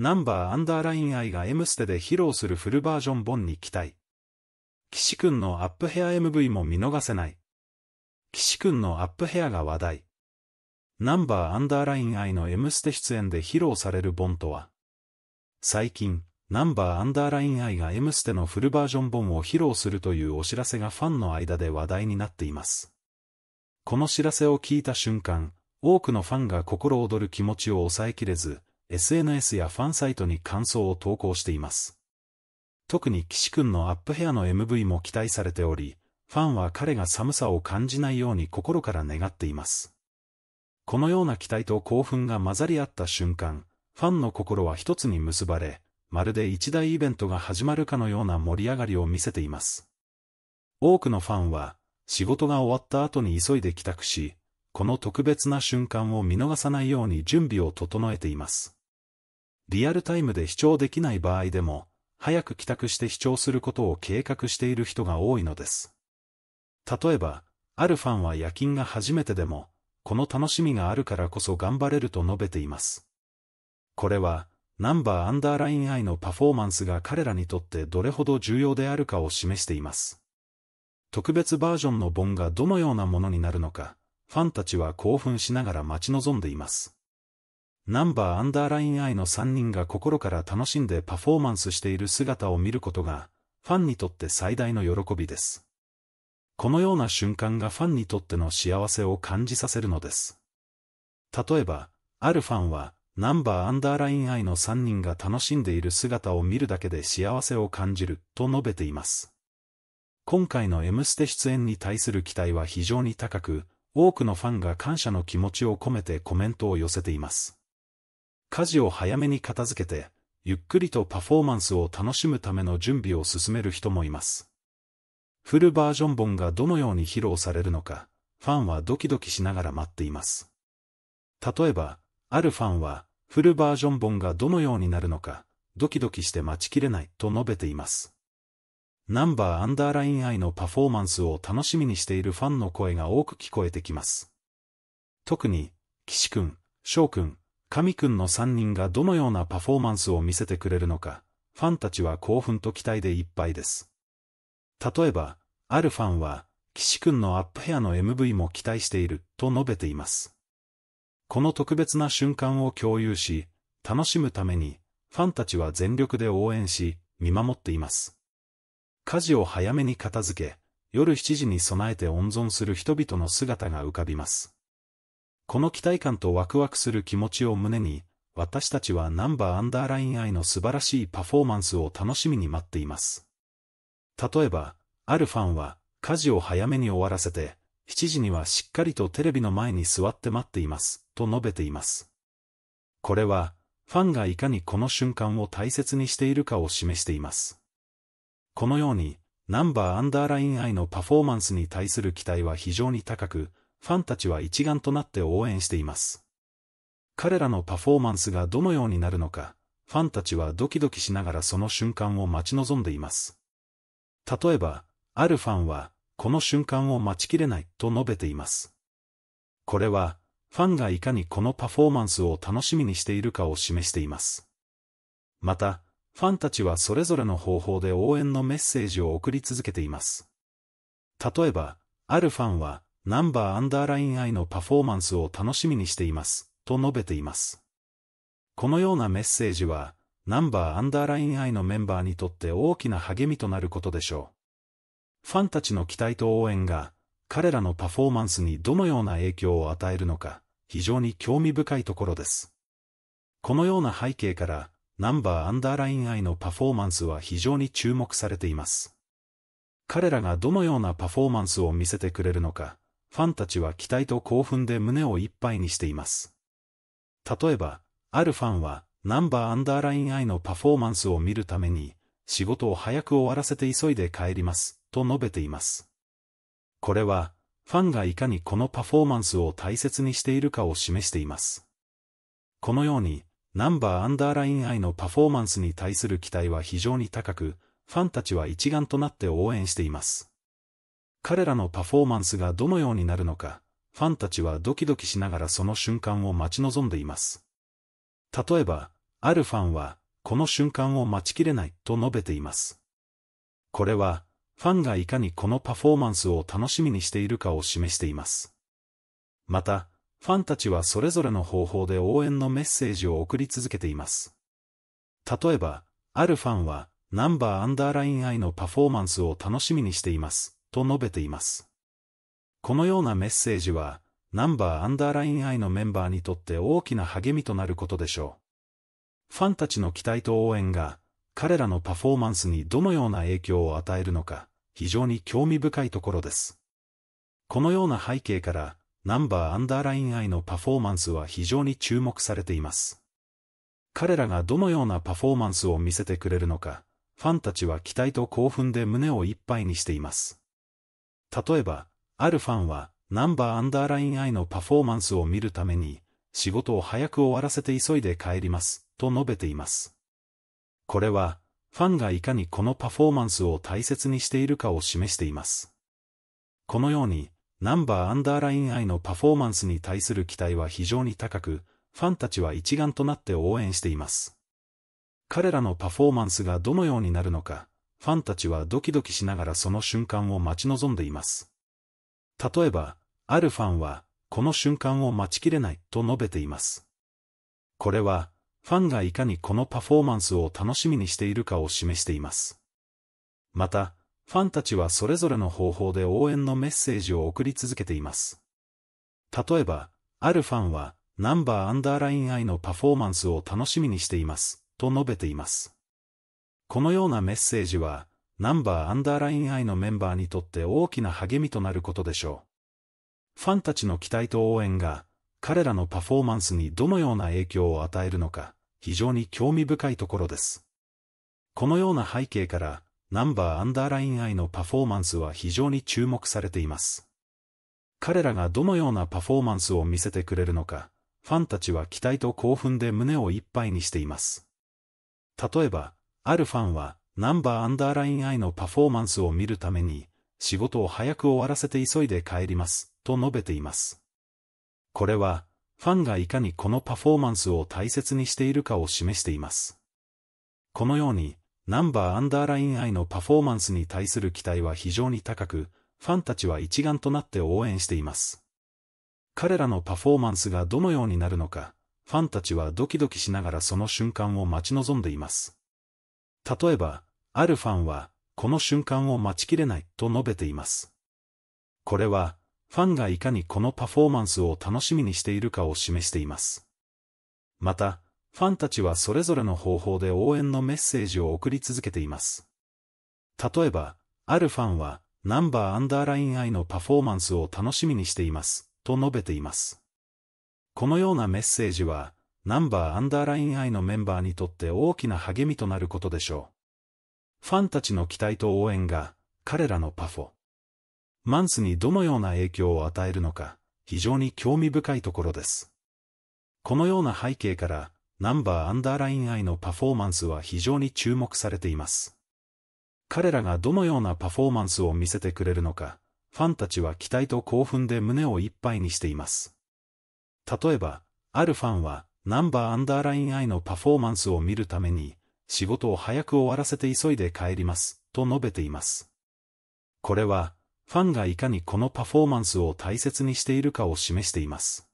ナンバーアンダーライン愛が M ステで披露するフルバージョン本に期待。岸くんのアップヘア MV も見逃せない。岸くんのアップヘアが話題。ナンバーアンダーライン愛の M ステ出演で披露される本とは。最近、ナンバーアンダーライン愛が M ステのフルバージョン本を披露するというお知らせがファンの間で話題になっています。この知らせを聞いた瞬間、多くのファンが心躍る気持ちを抑えきれず、SNS やファンサイトに感想を投稿しています。特に岸くんのアップヘアの MV も期待されており、ファンは彼が寒さを感じないように心から願っています。このような期待と興奮が混ざり合った瞬間、ファンの心は一つに結ばれ、まるで一大イベントが始まるかのような盛り上がりを見せています。多くのファンは、仕事が終わった後に急いで帰宅し、この特別な瞬間を見逃さないように準備を整えています。リアルタイムで視聴できない場合でも、早く帰宅して視聴することを計画している人が多いのです。例えば、あるファンは夜勤が初めてでも、この楽しみがあるからこそ頑張れると述べています。これは、ナンバーアンダーライン I のパフォーマンスが彼らにとってどれほど重要であるかを示しています。特別バージョンの盆がどのようなものになるのか、ファンたちは興奮しながら待ち望んでいます。ナンバーアンダーライン I の3人が心から楽しんでパフォーマンスしている姿を見ることが、ファンにとって最大の喜びです。このような瞬間がファンにとっての幸せを感じさせるのです。例えば、あるファンは、ナンバーアンダーライン I の3人が楽しんでいる姿を見るだけで幸せを感じる、と述べています。今回の M ステ出演に対する期待は非常に高く、多くのファンが感謝の気持ちを込めてコメントを寄せています。家事を早めに片付けて、ゆっくりとパフォーマンスを楽しむための準備を進める人もいます。フルバージョン本がどのように披露されるのか、ファンはドキドキしながら待っています。例えば、あるファンは、フルバージョン本がどのようになるのか、ドキドキして待ちきれないと述べています。ナンバーアンダーライン愛のパフォーマンスを楽しみにしているファンの声が多く聞こえてきます。特に、岸君、翔君、神くんの三人がどのようなパフォーマンスを見せてくれるのか、ファンたちは興奮と期待でいっぱいです。例えば、あるファンは、岸くんのアップヘアの MV も期待している、と述べています。この特別な瞬間を共有し、楽しむために、ファンたちは全力で応援し、見守っています。家事を早めに片付け、夜7時に備えて温存する人々の姿が浮かびます。この期待感とワクワクする気持ちを胸に、私たちはナンバーアンダーライン愛の素晴らしいパフォーマンスを楽しみに待っています。例えば、あるファンは、家事を早めに終わらせて、7時にはしっかりとテレビの前に座って待っています、と述べています。これは、ファンがいかにこの瞬間を大切にしているかを示しています。このように、ナンバーアンダーライン愛のパフォーマンスに対する期待は非常に高く、ファンたちは一丸となって応援しています。彼らのパフォーマンスがどのようになるのか、ファンたちはドキドキしながらその瞬間を待ち望んでいます。例えば、あるファンは、この瞬間を待ちきれないと述べています。これは、ファンがいかにこのパフォーマンスを楽しみにしているかを示しています。また、ファンたちはそれぞれの方法で応援のメッセージを送り続けています。例えば、あるファンは、ナンバーアンダーラインイのパフォーマンスを楽しみにしています、と述べています。このようなメッセージは、ナンバーアンダーラインイのメンバーにとって大きな励みとなることでしょう。ファンたちの期待と応援が、彼らのパフォーマンスにどのような影響を与えるのか、非常に興味深いところです。このような背景から、ナンバーアンダーラインイのパフォーマンスは非常に注目されています。彼らがどのようなパフォーマンスを見せてくれるのか、ファンたちは期待と興奮で胸をいっぱいにしています。例えば、あるファンは、ナンバーアンダーラインイのパフォーマンスを見るために、仕事を早く終わらせて急いで帰ります、と述べています。これは、ファンがいかにこのパフォーマンスを大切にしているかを示しています。このように、ナンバーアンダーラインイのパフォーマンスに対する期待は非常に高く、ファンたちは一丸となって応援しています。彼らのパフォーマンスがどのようになるのか、ファンたちはドキドキしながらその瞬間を待ち望んでいます。例えば、あるファンは、この瞬間を待ちきれないと述べています。これは、ファンがいかにこのパフォーマンスを楽しみにしているかを示しています。また、ファンたちはそれぞれの方法で応援のメッセージを送り続けています。例えば、あるファンは、ナンバーアンダーラインイのパフォーマンスを楽しみにしています。と述べています。このようなメッセージは、ナンバーアンダーライン I のメンバーにとって大きな励みとなることでしょう。ファンたちの期待と応援が、彼らのパフォーマンスにどのような影響を与えるのか、非常に興味深いところです。このような背景から、ナンバーアンダーライン I のパフォーマンスは非常に注目されています。彼らがどのようなパフォーマンスを見せてくれるのか、ファンたちは期待と興奮で胸をいっぱいにしています。例えば、あるファンは、ナンバーアンダーラインイのパフォーマンスを見るために、仕事を早く終わらせて急いで帰ります、と述べています。これは、ファンがいかにこのパフォーマンスを大切にしているかを示しています。このように、ナンバーアンダーラインイのパフォーマンスに対する期待は非常に高く、ファンたちは一丸となって応援しています。彼らのパフォーマンスがどのようになるのか、ファンたちはドキドキしながらその瞬間を待ち望んでいます。例えば、あるファンは、この瞬間を待ちきれないと述べています。これは、ファンがいかにこのパフォーマンスを楽しみにしているかを示しています。また、ファンたちはそれぞれの方法で応援のメッセージを送り続けています。例えば、あるファンは、ナンバーアンダーラインアイのパフォーマンスを楽しみにしています、と述べています。このようなメッセージは、ナンバーアンダーライン I のメンバーにとって大きな励みとなることでしょう。ファンたちの期待と応援が、彼らのパフォーマンスにどのような影響を与えるのか、非常に興味深いところです。このような背景から、ナンバーアンダーライン I のパフォーマンスは非常に注目されています。彼らがどのようなパフォーマンスを見せてくれるのか、ファンたちは期待と興奮で胸をいっぱいにしています。例えば、あるファンは、ナンバーアンダーラインイのパフォーマンスを見るために、仕事を早く終わらせて急いで帰ります、と述べています。これは、ファンがいかにこのパフォーマンスを大切にしているかを示しています。このように、ナンバーアンダーラインイのパフォーマンスに対する期待は非常に高く、ファンたちは一丸となって応援しています。彼らのパフォーマンスがどのようになるのか、ファンたちはドキドキしながらその瞬間を待ち望んでいます。例えば、あるファンは、この瞬間を待ちきれないと述べています。これは、ファンがいかにこのパフォーマンスを楽しみにしているかを示しています。また、ファンたちはそれぞれの方法で応援のメッセージを送り続けています。例えば、あるファンは、ナンバーアンダーライン I のパフォーマンスを楽しみにしています、と述べています。このようなメッセージは、ナンバーアンダーライン I のメンバーにとって大きな励みとなることでしょう。ファンたちの期待と応援が、彼らのパフォ。マンスにどのような影響を与えるのか、非常に興味深いところです。このような背景から、ナンバーアンダーライン I のパフォーマンスは非常に注目されています。彼らがどのようなパフォーマンスを見せてくれるのか、ファンたちは期待と興奮で胸をいっぱいにしています。例えば、あるファンは、ナンバーアンダーラインアイのパフォーマンスを見るために、仕事を早く終わらせて急いで帰ります、と述べています。これは、ファンがいかにこのパフォーマンスを大切にしているかを示しています。